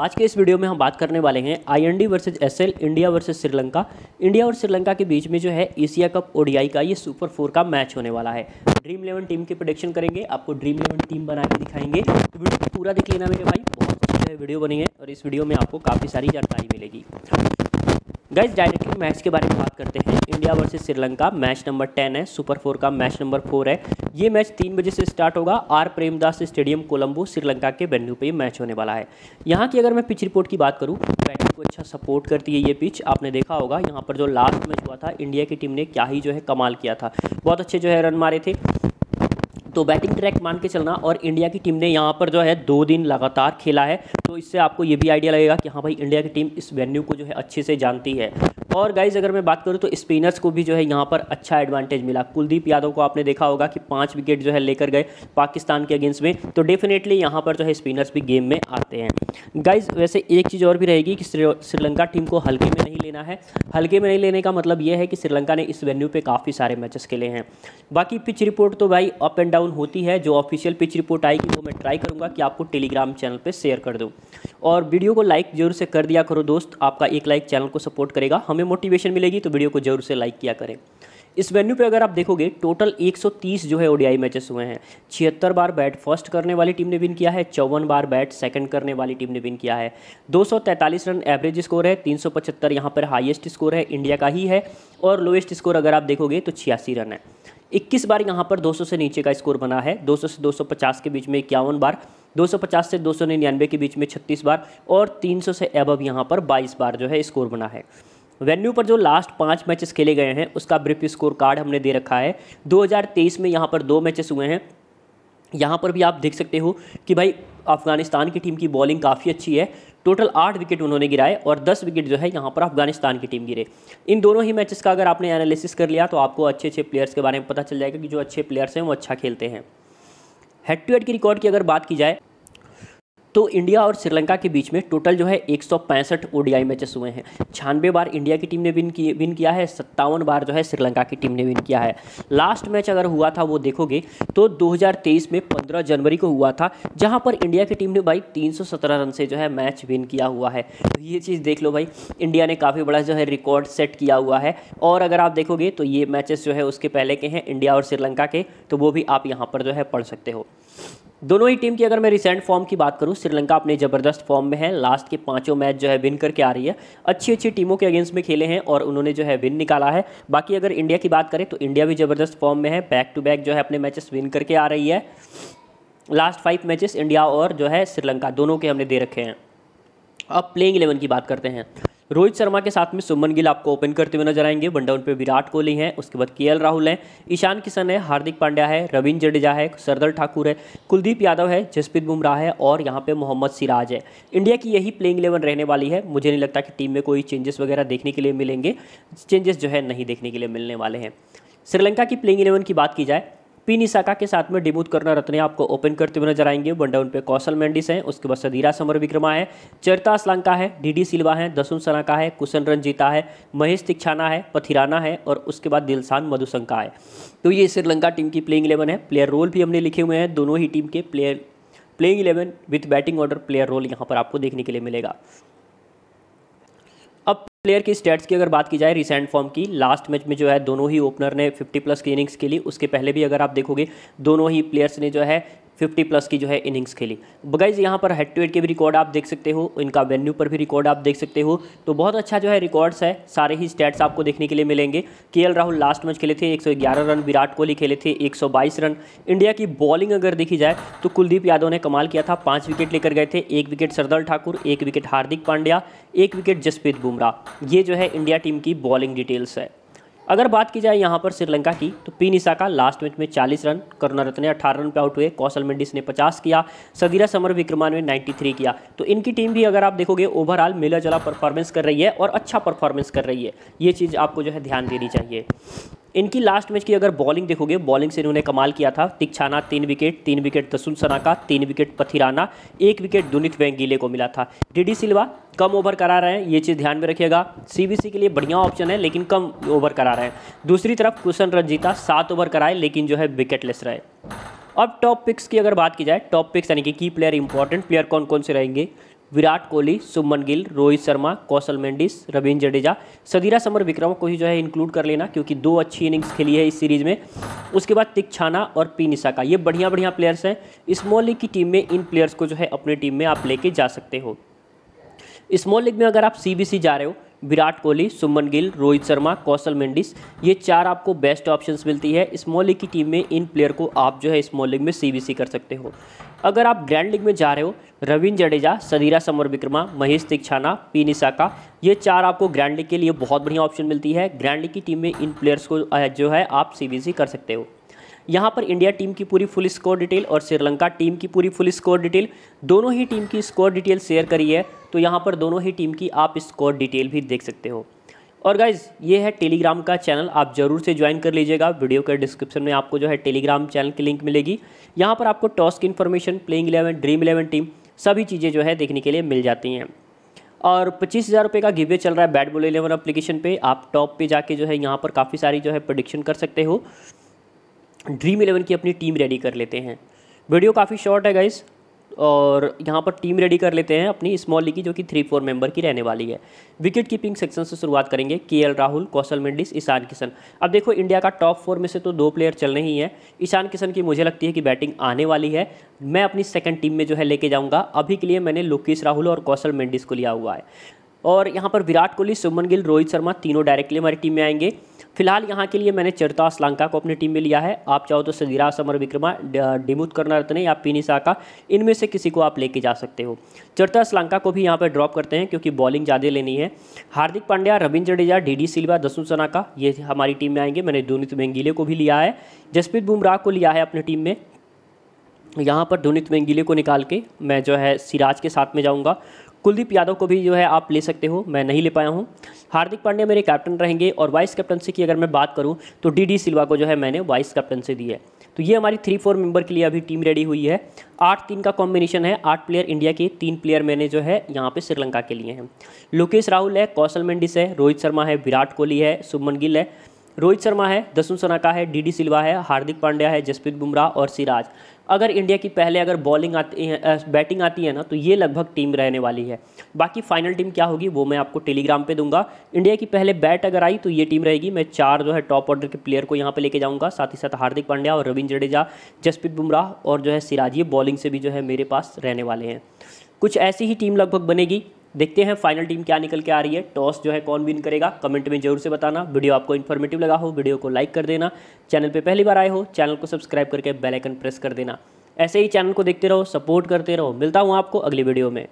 आज के इस वीडियो में हम बात करने वाले हैं I N D versus S L India versus Sri Lanka India और श्रीलंका के बीच में जो है एशिया कप ओडीआई का ये सुपर फोर का मैच होने वाला है ड्रीम इलेवन टीम की प्रोडिक्शन करेंगे आपको ड्रीम इलेवन टीम बना के दिखाएंगे तो वीडियो पूरा देख लेना मेरे भाई बहुत अच्छी वीडियो बनी है और इस वीडियो में आपको काफ़ी सारी जानकारी मिलेगी गैस डायरेक्टली मैच के बारे में बात करते हैं India versus Sri Lanka match number ten है सुपर फोर का मैच नंबर फोर है ये मैच तीन बजे से स्टार्ट होगा आर प्रेमदास स्टेडियम कोलंबो श्रीलंका के वेन्यू पे मैच होने वाला है यहाँ की अगर मैं पिच रिपोर्ट की बात करूँ बैटिंग को अच्छा सपोर्ट करती है ये पिच आपने देखा होगा यहाँ पर जो लास्ट मैच हुआ था इंडिया की टीम ने क्या ही जो है कमाल किया था बहुत अच्छे जो है रन मारे थे तो बैटिंग ट्रैक मान के चलना और इंडिया की टीम ने यहाँ पर जो है दो दिन लगातार खेला है इससे आपको ये भी आइडिया लगेगा कि हाँ भाई इंडिया की टीम इस वेन्यू को जो है अच्छे से जानती है और गाइज अगर मैं बात करूँ तो स्पिनर्स को भी जो है यहाँ पर अच्छा एडवांटेज मिला कुलदीप यादव को आपने देखा होगा कि पाँच विकेट जो है लेकर गए पाकिस्तान के अगेंस्ट में तो डेफिनेटली यहाँ पर जो है स्पिनर्स भी गेम में आते हैं गाइज वैसे एक चीज़ और भी रहेगी कि श्रीलंका टीम को हल्के में नहीं लेना है हल्के में नहीं लेने का मतलब यह है कि श्रीलंका ने इस वेन्यू पर काफ़ी सारे मैचेस खेले हैं बाकी पिच रिपोर्ट तो भाई अप एंड डाउन होती है जो ऑफिशियल पिच रिपोर्ट आएगी वो मैं ट्राई करूँगा कि आपको टेलीग्राम चैनल पर शेयर कर दूँ और वीडियो को लाइक जरूर से कर दिया करो दोस्त आपका एक लाइक चैनल को सपोर्ट करेगा हमें मोटिवेशन मिलेगी तो वीडियो को जरूर से लाइक किया करें इस वेन्यू पे अगर आप देखोगे टोटल 130 जो है ओडीआई मैचेस हुए हैं छिहत्तर बार बैट फर्स्ट करने वाली टीम ने विन किया है चौवन बार बैट सेकंड करने वाली टीम ने विन किया है 243 रन एवरेज स्कोर है 375 यहाँ पर हाइएस्ट स्कोर है इंडिया का ही है और लोएस्ट स्कोर अगर आप देखोगे तो छियासी रन है 21 बार यहाँ पर 200 से नीचे का स्कोर बना है 200 से 250 के बीच में इक्यावन बार 250 से दो के बीच में 36 बार और 300 से एबव यहाँ पर 22 बार जो है स्कोर बना है वेन्यू पर जो लास्ट पाँच मैचेस खेले गए हैं उसका ब्रिफ स्कोर कार्ड हमने दे रखा है 2023 में यहाँ पर दो मैचेस हुए हैं यहाँ पर भी आप देख सकते हो कि भाई अफ़गानिस्तान की टीम की बॉलिंग काफ़ी अच्छी है टोटल आठ विकेट उन्होंने गिराए और दस विकेट जो है यहाँ पर अफगानिस्तान की टीम गिरे इन दोनों ही मैचेस का अगर आपने एनालिसिस कर लिया तो आपको अच्छे अच्छे प्लेयर्स के बारे में पता चल जाएगा कि जो अच्छे प्लेयर्स हैं वो अच्छा खेलते हैं हेड टू हेड की रिकॉर्ड की अगर बात की जाए तो इंडिया और श्रीलंका के बीच में टोटल जो है एक सौ पैंसठ ओडीआई मैचेस हुए हैं छानवे बार इंडिया की टीम ने विन किए विन किया है सत्तावन बार जो है श्रीलंका की टीम ने विन किया है लास्ट मैच अगर हुआ था वो देखोगे तो 2023 में 15 जनवरी को हुआ था जहां पर इंडिया की टीम ने भाई 317 रन से जो है मैच विन किया हुआ है तो ये चीज़ देख लो भाई इंडिया ने काफ़ी बड़ा जो है रिकॉर्ड सेट किया हुआ है और अगर आप देखोगे तो ये मैचेस जो है उसके पहले के हैं इंडिया और श्रीलंका के तो वो भी आप यहाँ पर जो है पढ़ सकते हो दोनों ही टीम की अगर मैं रिसेंट फॉर्म की बात करूं श्रीलंका अपने ज़बरदस्त फॉर्म में है लास्ट के पांचों मैच जो है विन करके आ रही है अच्छी अच्छी टीमों के अगेंस्ट में खेले हैं और उन्होंने जो है विन निकाला है बाकी अगर इंडिया की बात करें तो इंडिया भी ज़बरदस्त फॉर्म में है बैक टू बैक जो है अपने मैचेस विन करके आ रही है लास्ट फाइव मैचेस इंडिया और जो है श्रीलंका दोनों के हमने दे रखे हैं अब प्लेइंग इलेवन की बात करते हैं रोहित शर्मा के साथ में सुमन गिल आपको ओपन करते हुए नजर आएंगे वन डाउन पे विराट कोहली हैं उसके बाद के राहुल हैं ईशान किशन है हार्दिक पांड्या है रविंद्र जडेजा है सरदल ठाकुर है कुलदीप यादव है जसप्रीत बुमराह है और यहाँ पे मोहम्मद सिराज है इंडिया की यही प्लेइंग इलेवन रहने वाली है मुझे नहीं लगता कि टीम में कोई चेंजेस वगैरह देखने के लिए मिलेंगे चेंजेस जो है नहीं देखने के लिए मिलने वाले हैं श्रीलंका की प्लेइंग इलेवन की बात की जाए पी निसाका के साथ में डिबूत करना रत्ने आपको ओपन करते हुए नजर आएंगे वन डाउन पे कौशल मेंडिस हैं उसके बाद सदीरा समर विक्रमा है चरता असलंका है डीडी सिल्वा है दसुन सनाका है कुशन रंजीता है महेश तिक्षाना है पथिराना है और उसके बाद दिलसान मधुशंका है तो ये श्रीलंका टीम की प्लेइंग इलेवन है प्लेयर रोल भी हमने लिखे हुए हैं दोनों ही टीम के player playing eleven with batting order player role यहाँ पर आपको देखने के लिए मिलेगा प्लेयर की स्टेट्स की अगर बात की जाए रिसेंट फॉर्म की लास्ट मैच में जो है दोनों ही ओपनर ने 50 प्लस की इनिंग्स के लिए उसके पहले भी अगर आप देखोगे दोनों ही प्लेयर्स ने जो है फिफ्टी प्लस की जो है इनिंग्स खेली बगैज यहाँ पर हेड टू हेड के भी रिकॉर्ड आप देख सकते हो इनका वेन्यू पर भी रिकॉर्ड आप देख सकते हो तो बहुत अच्छा जो है रिकॉर्ड्स है सारे ही स्टैट्स आपको देखने के लिए मिलेंगे के राहुल लास्ट मैच खेले थे 111 रन विराट कोहली खेले थे 122 रन इंडिया की बॉलिंग अगर देखी जाए तो कुलदीप यादव ने कमाल किया था पाँच विकेट लेकर गए थे एक विकेट सरदल ठाकुर एक विकेट हार्दिक पांड्या एक विकेट जसप्रीत बुमराह ये जो है इंडिया टीम की बॉलिंग डिटेल्स है अगर बात की जाए यहाँ पर श्रीलंका की तो पी निशा का लास्ट मैच में 40 रन करुणारत्न ने 18 रन पे आउट हुए कौशल मेंडिस ने 50 किया सदीरा समर विक्रमान ने 93 किया तो इनकी टीम भी अगर आप देखोगे ओवरऑल मिला जला परफॉर्मेंस कर रही है और अच्छा परफॉर्मेंस कर रही है ये चीज़ आपको जो है ध्यान देनी चाहिए इनकी लास्ट मैच की अगर बॉलिंग देखोगे बॉलिंग से इन्होंने कमाल किया था तिक्छाना तीन विकेट तीन विकेट तसुल सनाका तीन विकेट पथिराना एक विकेट दुनित वेंगीले को मिला था डीडी सिल्वा कम ओवर करा रहे हैं ये चीज़ ध्यान में रखिएगा सीबीसी के लिए बढ़िया ऑप्शन है लेकिन कम ओवर करा रहे हैं दूसरी तरफ कुशन रंजीता सात ओवर कराए लेकिन जो है विकेटलेस रहे अब टॉप पिक्स की अगर बात की जाए टॉप पिक्स यानी कि की प्लेयर इंपॉर्टेंट प्लेयर कौन कौन से रहेंगे विराट कोहली सुमन गिल रोहित शर्मा कौशल मेंडिस रविंद्र जडेजा सदीरा समर विक्रम को ही जो है इंक्लूड कर लेना क्योंकि दो अच्छी इनिंग्स खेली है इस सीरीज में उसके बाद तिक्षाना और पी निशाका ये बढ़िया बढ़िया प्लेयर्स हैं स्मॉल लीग की टीम में इन प्लेयर्स को जो है अपनी टीम में आप लेके जा सकते हो स्मॉल लीग में अगर आप सी जा रहे हो विराट कोहली सुमन गिल रोहित शर्मा कौशल मेंडिस ये चार आपको बेस्ट ऑप्शंस मिलती है स्मॉल लीग की टीम में इन प्लेयर को आप जो है स्मॉल लीग में सीबीसी कर सकते हो अगर आप ग्रैंड लीग में जा रहे हो रविंद्र जडेजा सदीरा समर विक्रमा महेश तिक्षाना पी निशाका ये चार आपको ग्रैंड लीग के लिए बहुत बढ़िया ऑप्शन मिलती है ग्रैंड लीग की टीम में इन प्लेयर्स को जो है आप सी कर सकते हो यहाँ पर इंडिया टीम की पूरी फुल स्कोर डिटेल और श्रीलंका टीम की पूरी फुल स्कोर डिटेल दोनों ही टीम की स्कोर डिटेल शेयर करी है तो यहाँ पर दोनों ही टीम की आप स्कोर डिटेल भी देख सकते हो और गाइज ये है टेलीग्राम का चैनल आप जरूर से ज्वाइन कर लीजिएगा वीडियो के डिस्क्रिप्शन में आपको जो है टेलीग्राम चैनल की लिंक मिलेगी यहाँ पर आपको टॉस की information playing eleven dream eleven team सभी चीज़ें जो है देखने के लिए मिल जाती हैं और पच्चीस हज़ार रुपये का गिवे चल रहा है बैट बॉल इलेवन अप्लीकेशन पर आप टॉप पर जाके जो है यहाँ पर काफ़ी सारी जो है प्रोडिक्शन कर सकते हो ड्रीम इलेवन की अपनी टीम रेडी कर लेते हैं वीडियो काफ़ी शॉर्ट है गाइस और यहाँ पर टीम रेडी कर लेते हैं अपनी स्मॉल लीग की जो कि थ्री फोर मेंबर की रहने वाली है विकेट कीपिंग सेक्शन से शुरुआत करेंगे के राहुल कौशल मेंडिस ईशान किशन अब देखो इंडिया का टॉप फोर में से तो दो प्लेयर चल रही हैं ईशान किशन की मुझे लगती है कि बैटिंग आने वाली है मैं अपनी सेकंड टीम में जो है लेके जाऊँगा अभी के लिए मैंने लोकेश राहुल और कौशल मेंडिस को लिया हुआ है और यहाँ पर विराट कोहली सुमन गिल रोहित शर्मा तीनों डायरेक्टली हमारी टीम में आएंगे फिलहाल यहाँ के लिए मैंने चरता असलंका को अपनी टीम में लिया है आप चाहो तो सदीरा समर विक्रमा डिमुत करना रत्न या पीनी साका इनमें से किसी को आप लेके जा सकते हो चरता असलंका को भी यहाँ पर ड्रॉप करते हैं क्योंकि बॉलिंग ज़्यादा लेनी है हार्दिक पांड्या रविंद्र जडेजा डी डी सिल्वा दसू सनाका ये हमारी टीम में आएंगे मैंने दुनित मेंगीले को भी लिया है जसप्रीत बुमराह को लिया है अपनी टीम में यहाँ पर दुनित मेंगीले को निकाल के मैं जो है सिराज के साथ में जाऊँगा कुलदीप यादव को भी जो है आप ले सकते हो मैं नहीं ले पाया हूँ हार्दिक पांड्या मेरे कैप्टन रहेंगे और वाइस कैप्टनसी की अगर मैं बात करूँ तो डी डी सिल्वा को जो है मैंने वाइस कैप्टनसी दी है तो ये हमारी थ्री फोर मेंबर के लिए अभी टीम रेडी हुई है आठ तीन का कॉम्बिनेशन है आठ प्लेयर इंडिया के तीन प्लेयर मैंने जो है यहाँ पे श्रीलंका के लिए हैं लोकेश राहुल है कौशल मेंडिस है रोहित शर्मा है विराट कोहली है सुमन गिल है रोहित शर्मा है दसुन सनाका है डीडी सिल्वा है हार्दिक पांड्या है जसप्रीत बुमराह और सिराज अगर इंडिया की पहले अगर बॉलिंग आती है बैटिंग आती है ना तो ये लगभग टीम रहने वाली है बाकी फाइनल टीम क्या होगी वो मैं आपको टेलीग्राम पे दूंगा इंडिया की पहले बैट अगर आई तो ये टीम रहेगी मैं चार जो है टॉप ऑर्डर के प्लेयर को यहाँ पे लेके जाऊँगा साथ ही साथ हार्दिक पांड्या और रविंद्र जडेजा जसप्रीत बुमराह और जो है सिराजी बॉलिंग से भी जो है मेरे पास रहने वाले हैं कुछ ऐसी ही टीम लगभग बनेगी देखते हैं फाइनल टीम क्या निकल के आ रही है टॉस जो है कौन विन करेगा कमेंट में जरूर से बताना वीडियो आपको इन्फॉर्मेटिव लगा हो वीडियो को लाइक कर देना चैनल पे पहली बार आए हो चैनल को सब्सक्राइब करके बेल आइकन प्रेस कर देना ऐसे ही चैनल को देखते रहो सपोर्ट करते रहो मिलता हूँ आपको अगली वीडियो में